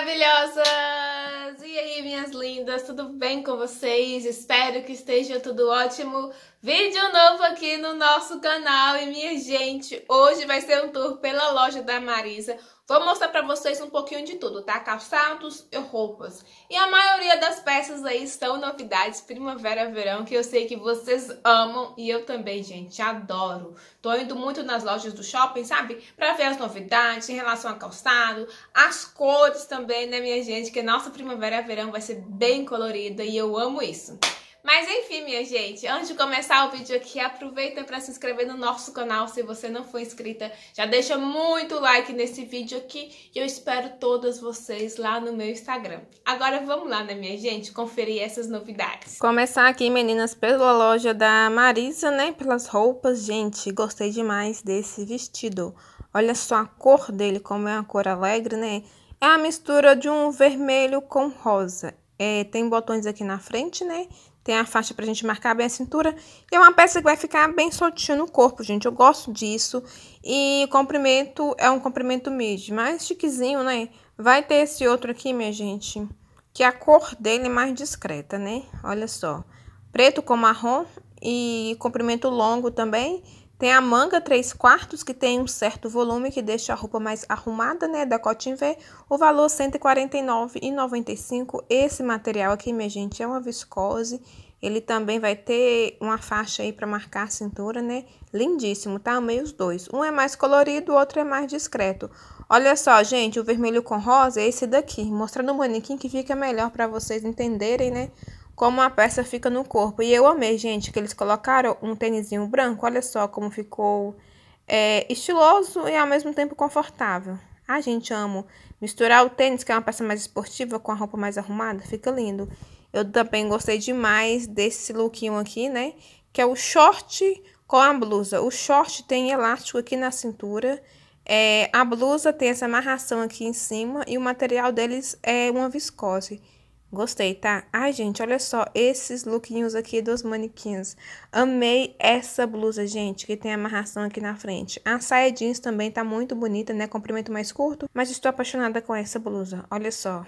maravilhosas! E aí, minhas lindas, tudo bem com vocês? Espero que esteja tudo ótimo. Vídeo novo aqui no nosso canal. E minha gente, hoje vai ser um tour pela loja da Marisa. Vou mostrar para vocês um pouquinho de tudo, tá? Calçados e roupas. E a maioria das peças aí são novidades primavera, verão, que eu sei que vocês amam e eu também, gente, adoro. Tô indo muito nas lojas do shopping, sabe? Para ver as novidades em relação a calçado, as cores também, né, minha gente? Que nossa primavera, verão vai ser bem colorida e eu amo isso. Mas enfim, minha gente, antes de começar o vídeo aqui, aproveita para se inscrever no nosso canal se você não for inscrita. Já deixa muito like nesse vídeo aqui e eu espero todas vocês lá no meu Instagram. Agora vamos lá, né, minha gente, conferir essas novidades. Começar aqui, meninas, pela loja da Marisa, né, pelas roupas. Gente, gostei demais desse vestido. Olha só a cor dele, como é uma cor alegre, né? É a mistura de um vermelho com rosa. É, tem botões aqui na frente, né? Tem a faixa pra gente marcar bem a cintura. E é uma peça que vai ficar bem soltinha no corpo, gente. Eu gosto disso. E o comprimento é um comprimento mid, mais chiquezinho, né? Vai ter esse outro aqui, minha gente, que a cor dele é mais discreta, né? Olha só. Preto com marrom e comprimento longo também. Tem a manga 3 quartos, que tem um certo volume, que deixa a roupa mais arrumada, né, da V. O valor R$ 149,95. Esse material aqui, minha gente, é uma viscose. Ele também vai ter uma faixa aí para marcar a cintura, né? Lindíssimo, tá? Amei os dois. Um é mais colorido, o outro é mais discreto. Olha só, gente, o vermelho com rosa é esse daqui. Mostrando o manequim que fica melhor para vocês entenderem, né? como a peça fica no corpo. E eu amei, gente, que eles colocaram um tênisinho branco. Olha só como ficou é, estiloso e ao mesmo tempo confortável. Ah, gente, amo. Misturar o tênis, que é uma peça mais esportiva, com a roupa mais arrumada, fica lindo. Eu também gostei demais desse lookinho aqui, né? Que é o short com a blusa. O short tem elástico aqui na cintura. É, a blusa tem essa amarração aqui em cima e o material deles é uma viscose. Gostei, tá? Ai, gente, olha só esses lookinhos aqui dos manequins. Amei essa blusa, gente, que tem amarração aqui na frente. A saia jeans também tá muito bonita, né? Comprimento mais curto, mas estou apaixonada com essa blusa. Olha só.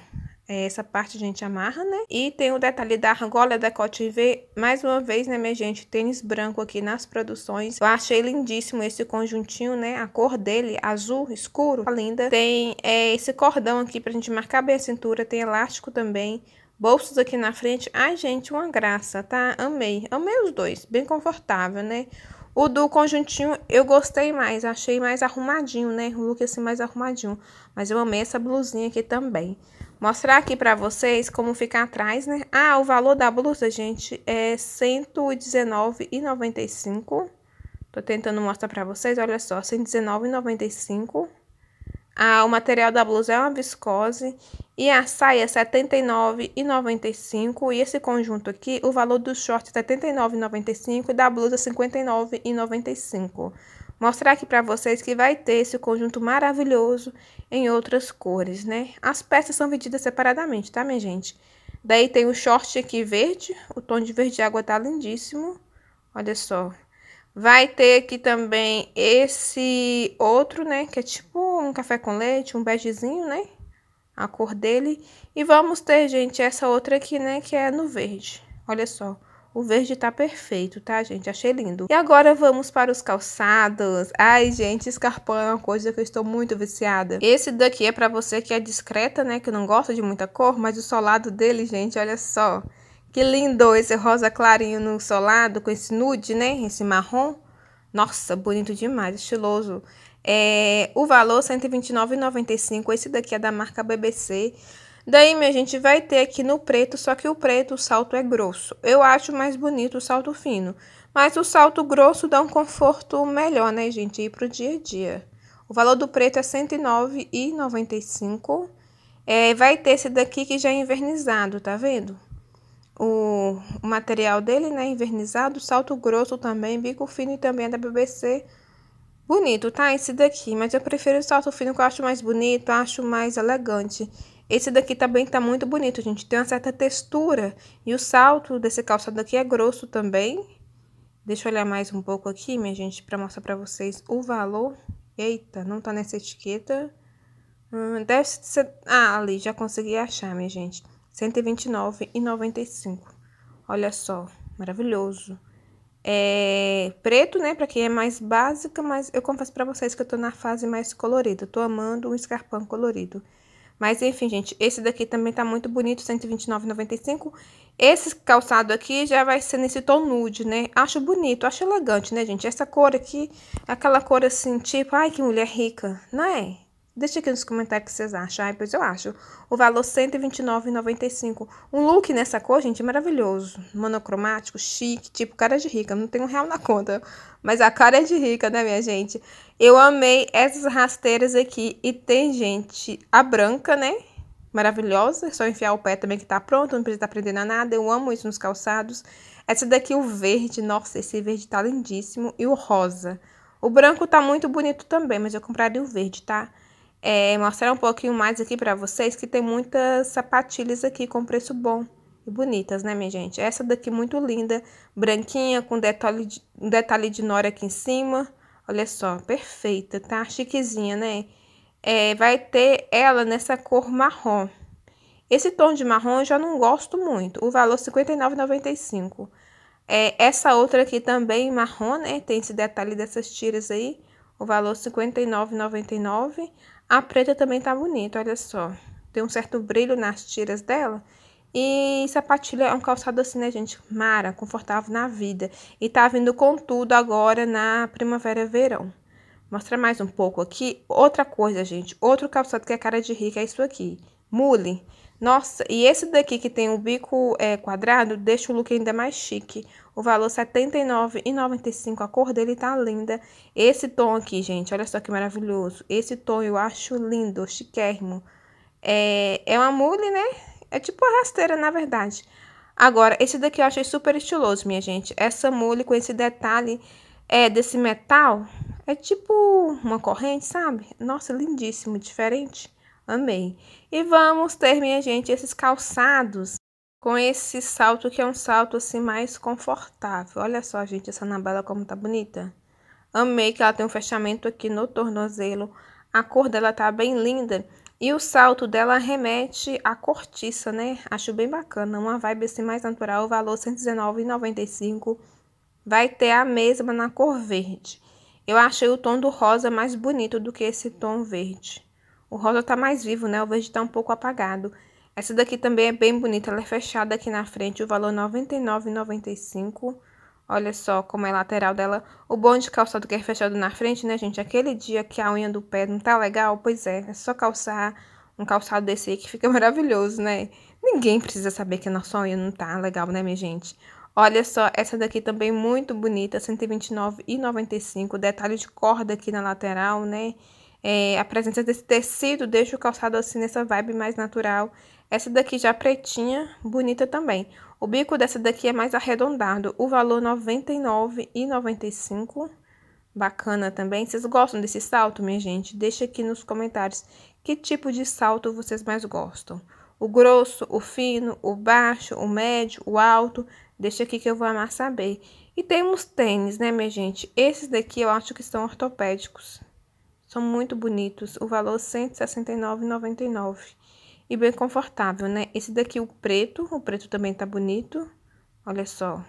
É, essa parte a gente amarra, né? E tem o detalhe da argola é decote V, mais uma vez, né, minha gente, tênis branco aqui nas produções. Eu achei lindíssimo esse conjuntinho, né? A cor dele, azul escuro, tá linda. Tem é, esse cordão aqui pra gente marcar bem a cintura, tem elástico também. Bolsos aqui na frente, ai gente, uma graça, tá? Amei, amei os dois, bem confortável, né? O do conjuntinho eu gostei mais, achei mais arrumadinho, né? O look assim mais arrumadinho. Mas eu amei essa blusinha aqui também mostrar aqui para vocês como fica atrás, né? Ah, o valor da blusa, gente, é R$ 119,95. Tô tentando mostrar para vocês, olha só, R$ 119,95. Ah, o material da blusa é uma viscose e a saia R$ é 79,95. E esse conjunto aqui, o valor do short R$ é 79,95 e da blusa R$ é 59,95 mostrar aqui para vocês que vai ter esse conjunto maravilhoso em outras cores, né? As peças são vendidas separadamente, tá, minha gente? Daí tem o short aqui verde, o tom de verde água tá lindíssimo, olha só. Vai ter aqui também esse outro, né, que é tipo um café com leite, um begezinho, né? A cor dele. E vamos ter, gente, essa outra aqui, né, que é no verde, olha só. O verde tá perfeito, tá, gente? Achei lindo. E agora vamos para os calçados. Ai, gente, escarpão é uma coisa que eu estou muito viciada. Esse daqui é para você que é discreta, né? Que não gosta de muita cor, mas o solado dele, gente, olha só. Que lindo esse rosa clarinho no solado com esse nude, né? Esse marrom. Nossa, bonito demais, estiloso. É, o valor R$ 129,95. Esse daqui é da marca BBC. Daí, minha gente, vai ter aqui no preto, só que o preto o salto é grosso. Eu acho mais bonito o salto fino, mas o salto grosso dá um conforto melhor, né, gente, ir pro dia a dia. O valor do preto é R$109,95. É, vai ter esse daqui que já é invernizado, tá vendo? O, o material dele, né, invernizado, salto grosso também, bico fino e também é da BBC, bonito, tá? Esse daqui, mas eu prefiro o salto fino que eu acho mais bonito, acho mais elegante. Esse daqui também tá muito bonito, gente. Tem uma certa textura. E o salto desse calçado aqui é grosso também. Deixa eu olhar mais um pouco aqui, minha gente, pra mostrar pra vocês o valor. Eita, não tá nessa etiqueta. Hum, deve ser... Ah, ali, já consegui achar, minha gente. R$ 129,95. Olha só, maravilhoso. É preto, né, pra quem é mais básica, mas eu confesso pra vocês que eu tô na fase mais colorida. tô amando um escarpão colorido. Mas enfim, gente, esse daqui também tá muito bonito, 129,95. Esse calçado aqui já vai ser nesse tom nude, né? Acho bonito, acho elegante, né, gente? Essa cor aqui, aquela cor assim, tipo, ai, que mulher rica, não é? Deixa aqui nos comentários o que vocês acham. Ai, pois eu acho. O valor R$ 129,95. Um look nessa cor, gente, é maravilhoso. Monocromático, chique, tipo cara de rica. Não tem um real na conta. Mas a cara é de rica, né, minha gente? Eu amei essas rasteiras aqui. E tem, gente, a branca, né? Maravilhosa. É só enfiar o pé também que tá pronto. Não precisa aprender nada. Eu amo isso nos calçados. Essa daqui, o verde. Nossa, esse verde tá lindíssimo. E o rosa. O branco tá muito bonito também, mas eu compraria o verde, Tá? é, mostrar um pouquinho mais aqui para vocês que tem muitas sapatilhas aqui com preço bom e bonitas, né, minha gente? Essa daqui muito linda, branquinha, com detalhe de, um detalhe de nora aqui em cima. Olha só, perfeita, tá? Chiquezinha, né? É, vai ter ela nessa cor marrom. Esse tom de marrom eu já não gosto muito. O valor R$ 59,95. É, essa outra aqui também marrom, né? Tem esse detalhe dessas tiras aí. O valor R$ 59,99. A preta também tá bonita, olha só. Tem um certo brilho nas tiras dela. E sapatilha é um calçado assim, né, gente? Mara, confortável na vida. E tá vindo com tudo agora na primavera e verão. Mostrar mais um pouco aqui. Outra coisa, gente. Outro calçado que é cara de rica é isso aqui. Mule. Nossa, e esse daqui que tem o bico é, quadrado deixa o look ainda mais chique. O valor R$ 79,95. A cor dele tá linda. Esse tom aqui, gente, olha só que maravilhoso. Esse tom eu acho lindo, chiquérrimo. É, é uma mule, né? É tipo rasteira, na verdade. Agora, esse daqui eu achei super estiloso, minha gente. Essa mule com esse detalhe é desse metal. É tipo uma corrente, sabe? Nossa, lindíssimo, diferente. Amei. E vamos ter, minha gente, esses calçados com esse salto que é um salto assim mais confortável. Olha só, gente, essa nabala como tá bonita. Amei que ela tem um fechamento aqui no tornozelo. A cor dela tá bem linda. E o salto dela remete à cortiça, né? Acho bem bacana. Uma vibe assim mais natural. O valor R$ 119,95. Vai ter a mesma na cor verde. Eu achei o tom do rosa mais bonito do que esse tom verde. O rosa tá mais vivo, né? O verde tá um pouco apagado. Essa daqui também é bem bonita, ela é fechada aqui na frente, o valor R$ 99,95. Olha só como é a lateral dela. O bom de calçado que é fechado na frente, né, gente? Aquele dia que a unha do pé não tá legal, pois é, é só calçar um calçado desse aí que fica maravilhoso, né? Ninguém precisa saber que a nossa unha não tá legal, né, minha gente? Olha só, essa daqui também muito bonita, R$ 129,95. Detalhe de corda aqui na lateral, né? É, a presença desse tecido deixa o calçado assim nessa vibe mais natural essa daqui já pretinha, bonita também. O bico dessa daqui é mais arredondado. O valor R$ 99,95. Bacana também. Vocês gostam desse salto, minha gente? Deixa aqui nos comentários que tipo de salto vocês mais gostam. O grosso, o fino, o baixo, o médio, o alto. Deixa aqui que eu vou amar saber. E temos tênis, né, minha gente? Esses daqui eu acho que são ortopédicos. São muito bonitos. O valor R$ 169,99 e bem confortável, né? Esse daqui, o preto, o preto também tá bonito, olha só.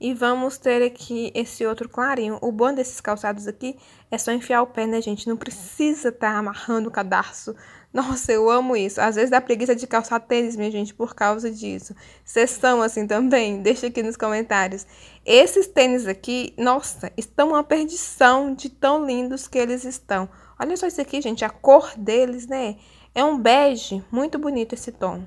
E vamos ter aqui esse outro clarinho. O bom desses calçados aqui é só enfiar o pé, né, gente? Não precisa tá amarrando o cadarço. Nossa, eu amo isso. Às vezes dá preguiça de calçar tênis, minha gente, por causa disso. Vocês são assim também? Deixa aqui nos comentários. Esses tênis aqui, nossa, estão uma perdição de tão lindos que eles estão. Olha só isso aqui, gente, a cor deles, né? É um bege, muito bonito esse tom.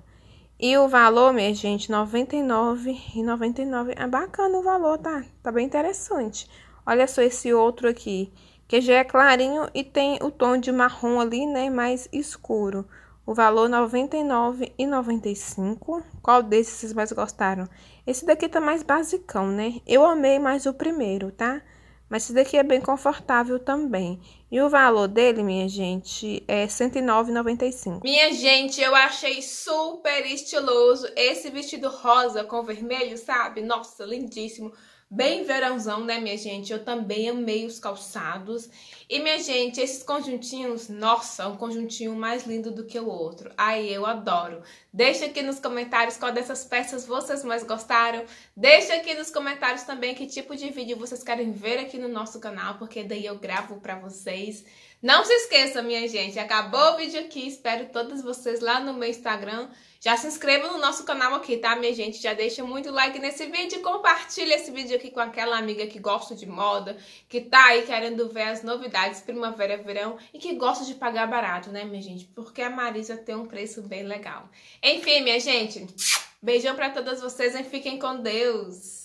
E o valor, minha gente, R$ 99,99. É bacana o valor, tá? Tá bem interessante. Olha só esse outro aqui, que já é clarinho e tem o tom de marrom ali, né, mais escuro. O valor R$ 99,95. Qual desses vocês mais gostaram? Esse daqui tá mais basicão, né? Eu amei mais o primeiro, tá? Tá? Mas esse daqui é bem confortável também. E o valor dele, minha gente, é R$ Minha gente, eu achei super estiloso esse vestido rosa com vermelho, sabe? Nossa, lindíssimo. Bem verãozão, né, minha gente? Eu também amei os calçados. E, minha gente, esses conjuntinhos, nossa, um conjuntinho mais lindo do que o outro. Ai, eu adoro. Deixa aqui nos comentários qual dessas peças vocês mais gostaram. Deixa aqui nos comentários também que tipo de vídeo vocês querem ver aqui no nosso canal, porque daí eu gravo pra vocês. Não se esqueça, minha gente, acabou o vídeo aqui. Espero todos vocês lá no meu Instagram. Já se inscreva no nosso canal aqui, tá, minha gente? Já deixa muito like nesse vídeo e compartilha esse vídeo aqui com aquela amiga que gosta de moda, que tá aí querendo ver as novidades primavera, verão e que gosta de pagar barato, né, minha gente? Porque a Marisa tem um preço bem legal. Enfim, minha gente, beijão para todas vocês e fiquem com Deus.